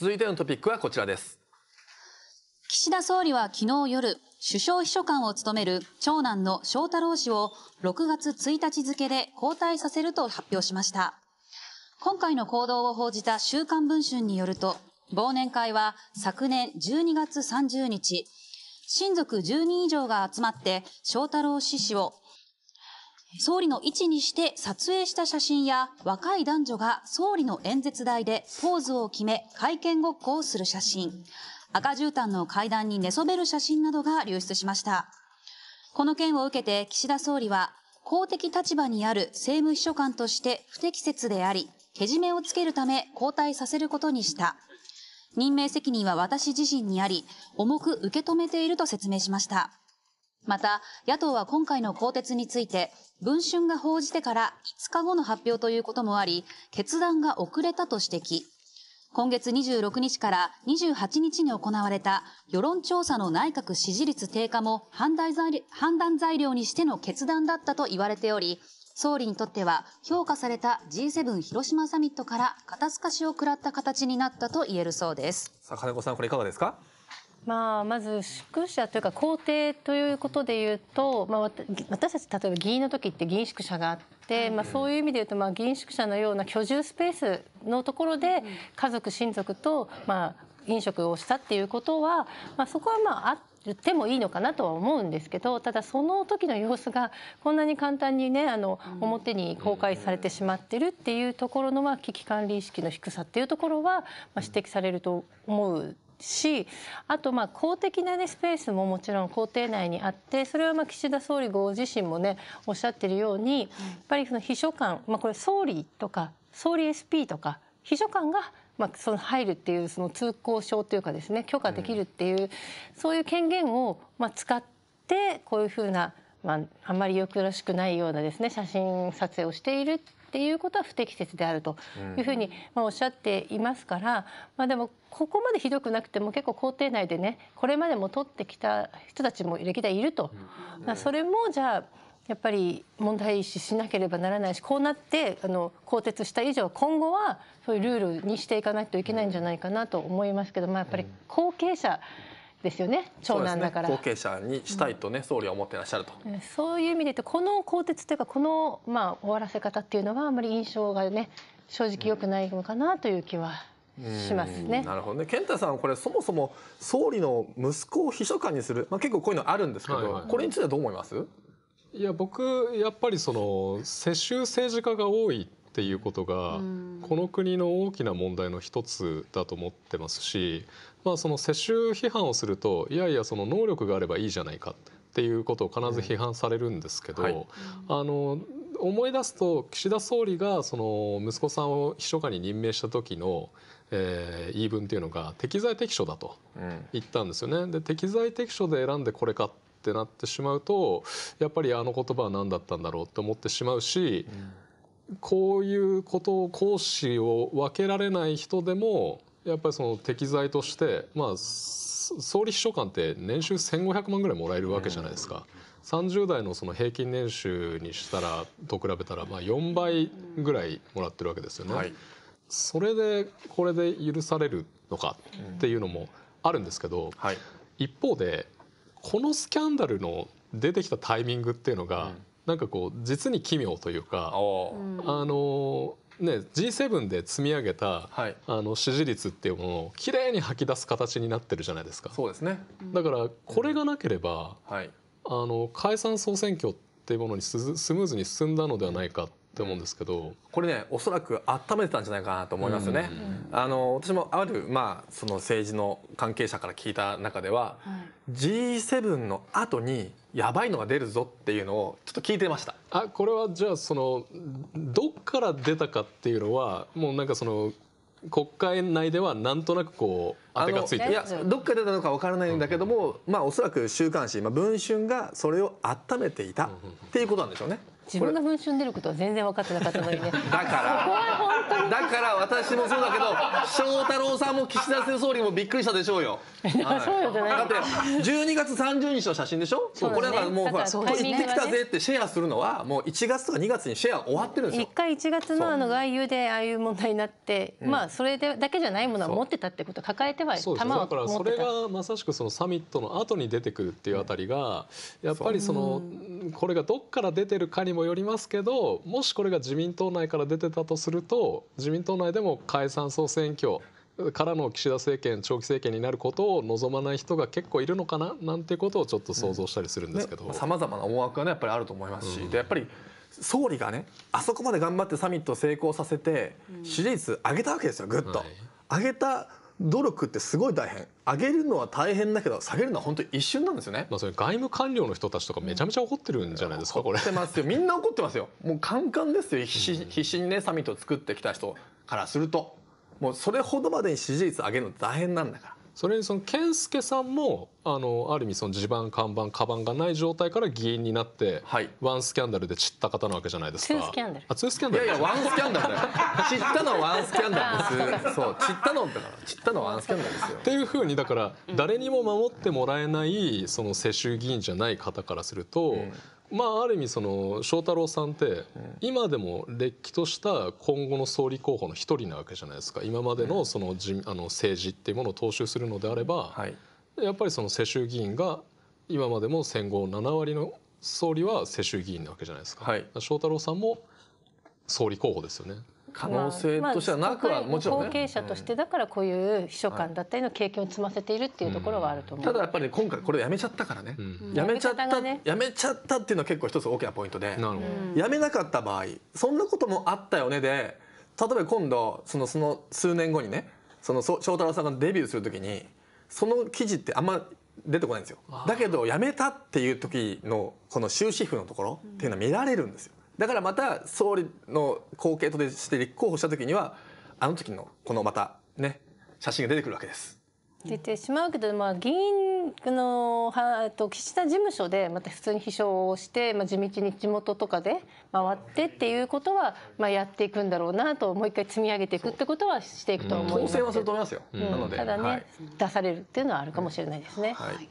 続いてのトピックはこちらです岸田総理は昨日夜首相秘書官を務める長男の翔太郎氏を6月1日付で交代させると発表しました今回の行動を報じた週刊文春によると忘年会は昨年12月30日親族10人以上が集まって翔太郎氏氏を総理の位置にして撮影した写真や若い男女が総理の演説台でポーズを決め会見ごっこをする写真、赤絨毯の階段に寝そべる写真などが流出しました。この件を受けて岸田総理は公的立場にある政務秘書官として不適切であり、けじめをつけるため交代させることにした。任命責任は私自身にあり、重く受け止めていると説明しました。また、野党は今回の更迭について、文春が報じてから5日後の発表ということもあり、決断が遅れたと指摘。今月26日から28日に行われた世論調査の内閣支持率低下も判断材料にしての決断だったと言われており、総理にとっては評価された G7 広島サミットから肩透かしを食らった形になったと言えるそうです。さあ金子さんこれいかがですかまあ、まず宿舎というか公邸ということでいうと、まあ、私たち例えば議員の時って議員宿舎があって、まあ、そういう意味でいうと、まあ、議員宿舎のような居住スペースのところで家族親族と、まあ、飲食をしたっていうことは、まあ、そこはまああって。てもいいのかなとは思うんですけどただその時の様子がこんなに簡単にねあの表に公開されてしまってるっていうところのまあ危機管理意識の低さっていうところはまあ指摘されると思うしあとまあ公的な、ね、スペースももちろん公邸内にあってそれはまあ岸田総理ご自身もねおっしゃってるようにやっぱりその秘書官、まあ、これ総理とか総理 SP とか秘書官がまあ、その入るっていうその通行証というかですね許可できるっていう、そういう権限をまあ使ってこういうふうな、まあ、あんまりよろしくないようなですね写真撮影をしているっていうことは不適切であるというふうにまあおっしゃっていますから、まあ、でもここまでひどくなくても結構校庭内でねこれまでも取ってきた人たちも歴代いると。まあ、それもじゃあやっぱり問題意識しなければならないしこうなってあの更迭した以上今後はそういうルールにしていかないといけないんじゃないかなと思いますけど、まあ、やっぱり後継者ですよね長男だから、ね、後継者にしたいとね、うん、総理は思ってらっしゃるとそういう意味で言うとこの更迭というかこの、まあ、終わらせ方っていうのはあまり印象がね正直良くないのかなという気は、しますね。なるほどね。健太さんこれそもそも総理の息子を秘書官にする、まあ結構こういうのあるんですけど、はいはい、これについてはどう思います？いや僕やっぱりその世襲政治家が多いっていうことがこの国の大きな問題の一つだと思ってますしまあその世襲批判をするといやいやその能力があればいいじゃないかっていうことを必ず批判されるんですけどあの思い出すと岸田総理がその息子さんを秘書官に任命した時のえー、言い分っていうのが適材適所だと言ったんですよね。うん、で適材適所で選んでこれかってなってしまうとやっぱりあの言葉は何だったんだろうって思ってしまうし、うんこういうことを講師を分けられない人でもやっぱりその適材としてまあ総理秘書官って年収1,500万ぐらいもらえるわけじゃないですか。30代のその平均年収にしたらと比べたらまあ4倍ぐらいもらってるわけですよね。はい、それでこれで許されるのかっていうのもあるんですけど、はい、一方でこのスキャンダルの出てきたタイミングっていうのが、うんなんかこう実に奇妙というかあのね、ー。Ｇ7 で積み上げた、はい、あの支持率っていうものをきれいに吐き出す形になってるじゃないですか。そうですね、だからこれがなければ、うん、はい、あの解散総選挙っていうものにスムーズに進んだのではないかっって思うんですけどこれねおそらく温めてたんじゃないかなと思いますよね。あの私もある、まあ、その政治の関係者から聞いた中では、はい、G7 の後にやばいのが出るぞっていうのをちょっと聞いてましたあこれはじゃあそのどっから出たかっていうのはもうなんかその国会内ではなんとなくこうあてがついていやどっか出たのかわからないんだけども、うん、まあおそらく週刊誌、まあ、文春がそれを温めていたっていうことなんでしょうね。うん自分が文春出ることは全然分かってなかったのにねだからだから私もそうだけど翔太郎さんも岸田総理もびっくりしたでしょうよ。だって12月30日の写真でしょこれだからもうほら行ってきたぜってシェアするのはもう1月とか2月にシェア終わってるんですよ。1回1月のあの外遊でああいう問題になってまあそれでだけじゃないものは持ってたってこと抱えては玉はそれがまさしくそのサミットの後に出てくるっていうあたりがやっぱりそのこれがどっから出てるかにもよりますけどもしこれが自民党内から出てたとすると自民党内でも解散総選挙からの岸田政権長期政権になることを望まない人が結構いるのかななんてことをちょっと想像したりするんですけど。さまざまな思惑がねやっぱりあると思いますし、うん、でやっぱり総理がねあそこまで頑張ってサミットを成功させて、支持率上げたわけですよぐっと、はい、上げた努力ってすごい大変上げるのは大変だけど下げるのは本当一瞬なんですよね、まあ、それ外務官僚の人たちとかめちゃめちゃ怒ってるんじゃないですか、うん、これ怒ってますよみんな怒ってますよもうカンカンですよ必死必死にねサミットを作ってきた人からすると。もうそれほどまでに支持率上げるの大変なんだから。それにその健介さんもあのある意味その地盤看板カバンがない状態から議員になって、はい、ワンスキャンダルで散った方なわけじゃないですか。ツースキャンダル。あツースキャンダル。いやいやワンスキャンダルだよ。散ったのはワンスキャンダルです。そう散ったのだから散ったのワンスキャンダルですよ。っていうふうにだから誰にも守ってもらえないその世襲議員じゃない方からすると。うんまあある意味その翔太郎さんって今でもれっきとした今後の総理候補の一人なわけじゃないですか今までのそのじあの政治っていうものを踏襲するのであれば、やっぱりその世襲議員が今までも戦後7割の総理は世襲議員なわけじゃないですか。はい、翔太郎さんも総理候補ですよね。可能性としてはなくはもちろん、ね、後継者としてだからこういう秘書官だったりの経験を積ませているっていうところはあると思う、ただやっぱり今回これをやめちゃったからね、やめちゃった、ね、やめちゃったっていうのは結構一つ大きなポイントで、やめなかった場合そんなこともあったよねで例えば今度そのその数年後にねその翔太郎さんがデビューするときにその記事ってあんま出てこないんですよだけど辞めたっていう時のこの終止符のところっていうのは見られるんですよだからまた総理の後継として立候補した時にはあの時のこのまたね写真が出てくるわけです。出てしまうけど、まあ、議員のと岸田事務所でまた普通に秘書をして、まあ、地道に地元とかで回ってっていうことは、まあ、やっていくんだろうなともう一回積み上げていくってことはしていくと思います、当選はすると思いますよ、うん、なのでただね、はい、出されるっていうのはあるかもしれないですね。はい